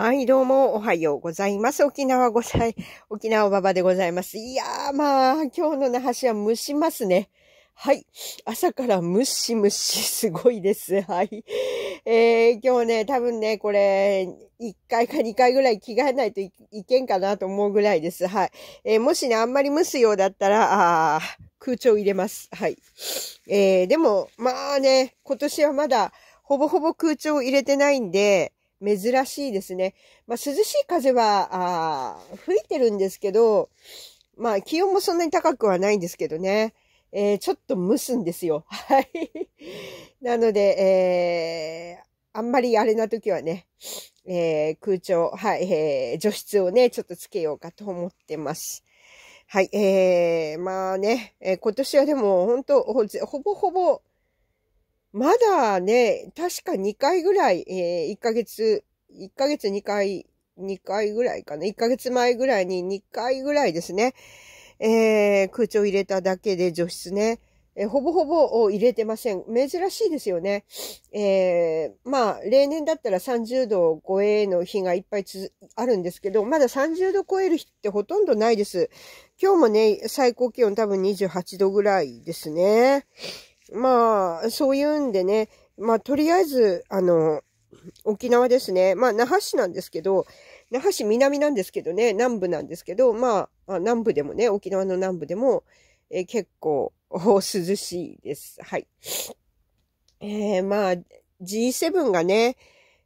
はい、どうも、おはようございます。沖縄ござい、沖縄ばばでございます。いやー、まあ、今日の那覇市は蒸しますね。はい。朝からムシムシすごいです。はい。えー、今日ね、多分ね、これ、1回か2回ぐらい着替えないといけんかなと思うぐらいです。はい。えー、もしね、あんまり蒸すようだったら、あ空調入れます。はい。えー、でも、まあね、今年はまだ、ほぼほぼ空調入れてないんで、珍しいですね。まあ、涼しい風は、あ吹いてるんですけど、まあ、気温もそんなに高くはないんですけどね。えー、ちょっと蒸すんですよ。はい。なので、えー、あんまりあれな時はね、えー、空調、はい、えー、除湿をね、ちょっとつけようかと思ってます。はい、えー、まあね、えー、今年はでも本当ほぼほぼ、まだね、確か2回ぐらい、えー、1ヶ月、1ヶ月2回、2回ぐらいかな。1ヶ月前ぐらいに2回ぐらいですね。えー、空調入れただけで除湿ね。えー、ほぼほぼ入れてません。珍しいですよね。えー、まあ、例年だったら30度超えの日がいっぱいあるんですけど、まだ30度超える日ってほとんどないです。今日もね、最高気温多分28度ぐらいですね。まあ、そういうんでね、まあ、とりあえず、あの、沖縄ですね。まあ、那覇市なんですけど、那覇市南なんですけどね、南部なんですけど、まあ、南部でもね、沖縄の南部でも、えー、結構涼しいです。はい。えー、まあ、G7 がね、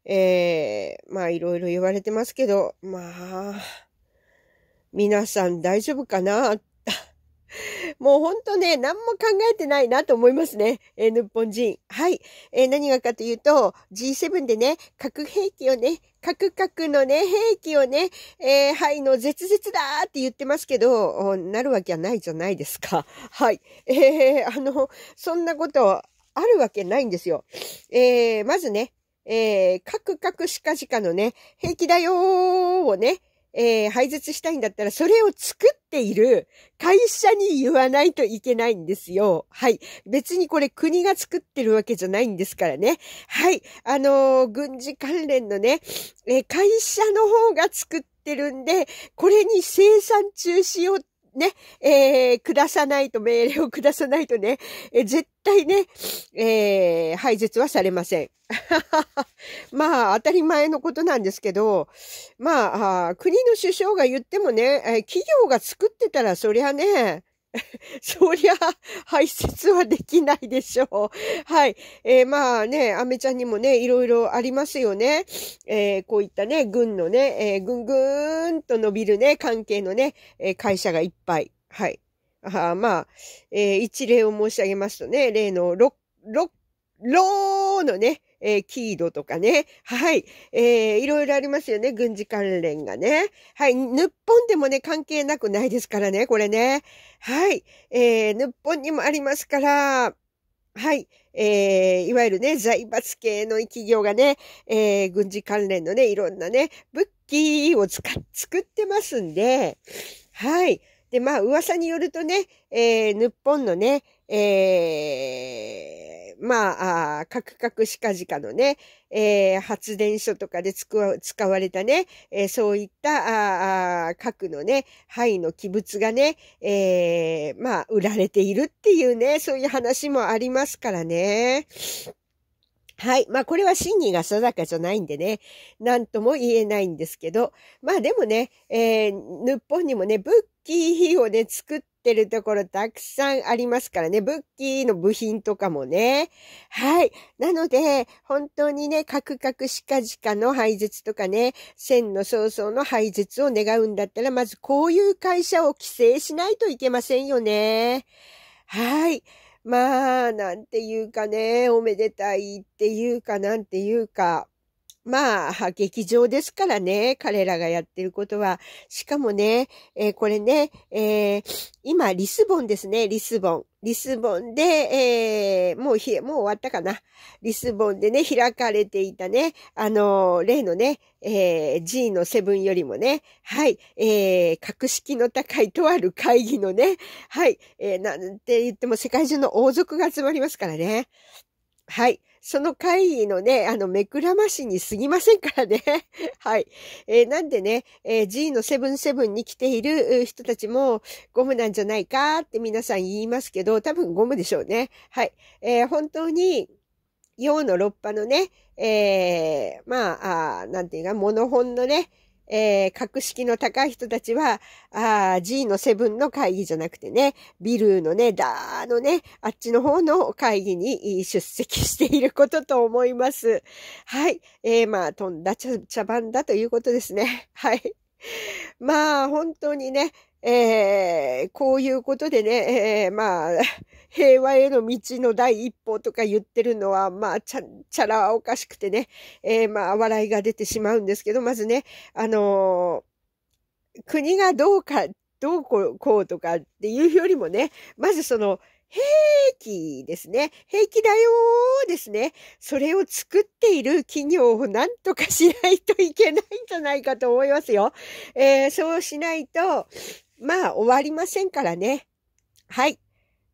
えー、まあ、いろいろ言われてますけど、まあ、皆さん大丈夫かなっもうほんとね、何も考えてないなと思いますね。えー、日本人。はい。えー、何がかというと、G7 でね、核兵器をね、核核のね、兵器をね、えー、はいの絶絶だーって言ってますけど、なるわけはないじゃないですか。はい。えー、あの、そんなことあるわけないんですよ。えー、まずね、えー、核核しかじかのね、兵器だよーをね、えー、廃絶したいんだったら、それを作っている会社に言わないといけないんですよ。はい。別にこれ国が作ってるわけじゃないんですからね。はい。あのー、軍事関連のね、えー、会社の方が作ってるんで、これに生産中止をね、えー、下さないと、命令を下さないとね、えー、絶対ね、えー、廃絶はされません。まあ、当たり前のことなんですけど、まあ、あ国の首相が言ってもね、えー、企業が作ってたらそりゃね、そりゃ、排泄はできないでしょう。はい。えー、まあね、アメちゃんにもね、いろいろありますよね。えー、こういったね、軍のね、えー、ぐんぐーんと伸びるね、関係のね、え会社がいっぱい。はい。あまあ、え一例を申し上げますとね、例の、ろ、ろ、ろーのね、えー、キードとかね。はい。えー、いろいろありますよね。軍事関連がね。はい。日本でもね、関係なくないですからね、これね。はい。えー、日本にもありますから、はい。えー、いわゆるね、財閥系の企業がね、えー、軍事関連のね、いろんなね、武器を使っ、作ってますんで、はい。で、まあ、噂によるとね、えー、日本のね、えー、まあ、あカクカクシカジカのね、えー、発電所とかで使われたね、えー、そういったああ核のね、灰の器物がね、えー、まあ、売られているっていうね、そういう話もありますからね。はい。まあ、これは真偽が定かじゃないんでね、なんとも言えないんですけど、まあでもね、えー、日本にもね、ブッキーをね、作ってってるところたくさんありますからね。ブッキーの部品とかもね。はい。なので、本当にね、カクカクシカジカの廃絶とかね、線の早々の廃絶を願うんだったら、まずこういう会社を規制しないといけませんよね。はい。まあ、なんていうかね、おめでたいっていうか、なんていうか。まあ、劇場ですからね、彼らがやってることは。しかもね、えー、これね、えー、今、リスボンですね、リスボン。リスボンで、えー、もうひ、もう終わったかな。リスボンでね、開かれていたね、あのー、例のね、えー、G のセブンよりもね、はい、えー、格式の高いとある会議のね、はい、えー、なんて言っても世界中の王族が集まりますからね。はい。その会議のね、あの、目くらましに過ぎませんからね。はい。えー、なんでね、えー、G の77に来ている人たちも、ゴムなんじゃないかって皆さん言いますけど、多分ゴムでしょうね。はい。えー、本当に、陽の6波のね、えー、まあ、あなんていうか、モノホンのね、えー、格式の高い人たちは、あ G のセブンの会議じゃなくてね、ビルのね、ダーのね、あっちの方の会議に出席していることと思います。はい。えー、まあ、とんだ茶茶番だということですね。はい。まあ、本当にね、えー、こういうことでね、えー、まあ、平和への道の第一歩とか言ってるのは、まあ、ちゃ、ちゃらおかしくてね、えー、まあ、笑いが出てしまうんですけど、まずね、あの国がどうか、どうこう、こうとかっていうよりもね、まずその、兵器ですね。兵器だよーですね。それを作っている企業を何とかしないといけないんじゃないかと思いますよ。えー、そうしないと、まあ終わりませんからね。はい。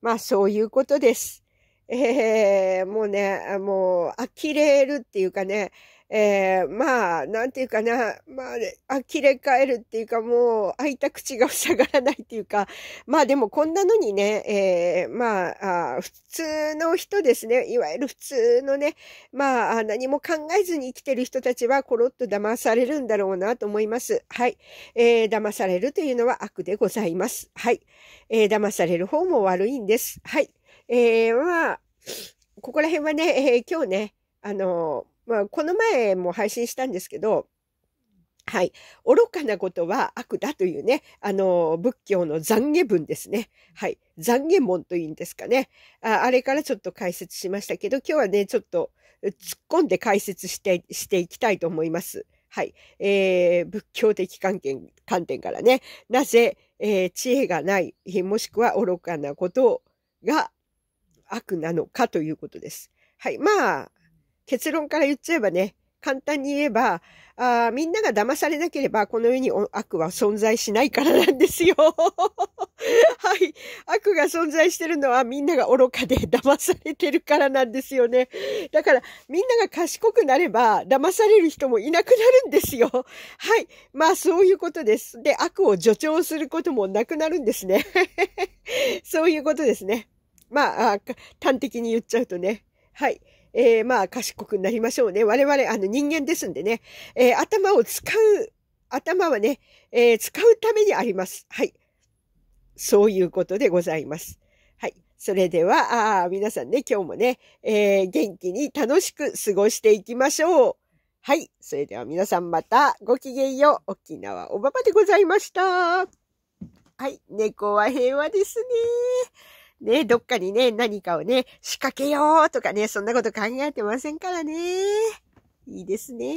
まあそういうことです。えー、もうね、もう呆れるっていうかね、えー、まあ、なんていうかな、まあ、あ切れえるっていうか、もう、開いた口が塞がらないっていうか、まあでもこんなのにね、えー、まああ、普通の人ですね、いわゆる普通のね、まあ、何も考えずに生きてる人たちは、コロッと騙されるんだろうなと思います。はい。えー、騙されるというのは悪でございます。はい。えー、騙される方も悪いんです。はい。えー、まあ、ここら辺はね、えー、今日ね、あのまあ、この前も配信したんですけど、はい。愚かなことは悪だというね、あの、仏教の懺悔文ですね。はい。懺悔文というんですかねあ。あれからちょっと解説しましたけど、今日はね、ちょっと突っ込んで解説して、していきたいと思います。はい。えー、仏教的観点、観点からね、なぜ、えー、知恵がない、もしくは愚かなことが悪なのかということです。はい。まあ、結論から言っちゃえばね、簡単に言えば、あみんなが騙されなければ、この世に悪は存在しないからなんですよ。はい。悪が存在してるのは、みんなが愚かで騙されてるからなんですよね。だから、みんなが賢くなれば、騙される人もいなくなるんですよ。はい。まあ、そういうことです。で、悪を助長することもなくなるんですね。そういうことですね。まあ、あ端的に言っちゃうとね。はい。えー、まあ、賢くなりましょうね。我々、あの、人間ですんでね、えー、頭を使う、頭はね、えー、使うためにあります。はい。そういうことでございます。はい。それでは、あ皆さんね、今日もね、え元気に楽しく過ごしていきましょう。はい。それでは皆さんまたごきげんよう。沖縄おばばでございました。はい。猫は平和ですね。ね、どっかにね、何かをね、仕掛けようとかね、そんなこと考えてませんからね。いいですね。